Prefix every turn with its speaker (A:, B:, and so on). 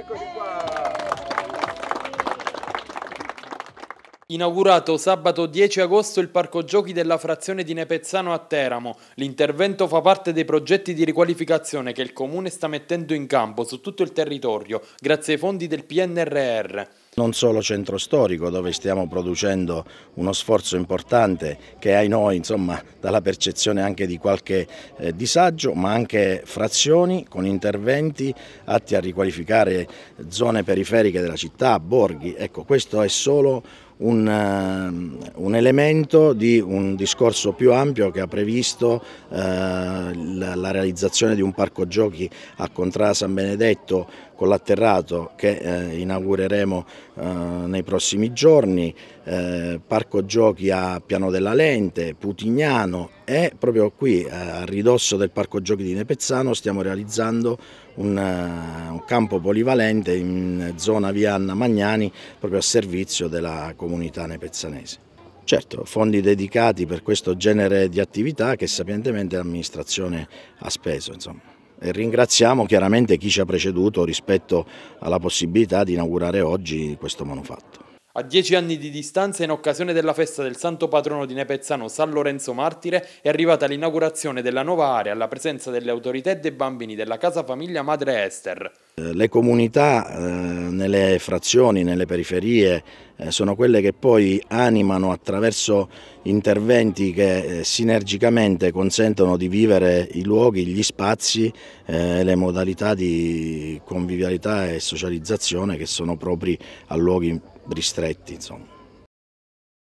A: Eccoci qua. Inaugurato sabato 10 agosto il parco giochi della frazione di Nepezzano a Teramo. L'intervento fa parte dei progetti di riqualificazione che il comune sta mettendo in campo su tutto il territorio grazie ai fondi del PNRR
B: non solo centro storico dove stiamo producendo uno sforzo importante che ai noi insomma dalla percezione anche di qualche eh, disagio ma anche frazioni con interventi atti a riqualificare zone periferiche della città, borghi, ecco questo è solo un, ehm, un, elemento di un discorso più ampio che ha previsto eh, la realizzazione di un parco giochi a Contrada San Benedetto con l'atterrato che eh, inaugureremo eh, nei prossimi giorni, eh, parco giochi a Piano della Lente, Putignano e proprio qui eh, a ridosso del parco giochi di Nepezzano stiamo realizzando un, uh, un campo polivalente in zona via Anna Magnani proprio a servizio della comunità nepezzanese. Certo, fondi dedicati per questo genere di attività che sapientemente l'amministrazione ha speso. Insomma. E ringraziamo chiaramente chi ci ha preceduto rispetto alla possibilità di inaugurare oggi questo manufatto.
A: A dieci anni di distanza, in occasione della festa del santo patrono di Nepezzano San Lorenzo Martire, è arrivata l'inaugurazione della nuova area alla presenza delle autorità e dei bambini della casa famiglia Madre Ester.
B: Eh, le comunità eh, nelle frazioni, nelle periferie eh, sono quelle che poi animano attraverso interventi che sinergicamente consentono di vivere i luoghi, gli spazi le modalità di convivialità e socializzazione che sono propri a luoghi ristretti. Insomma.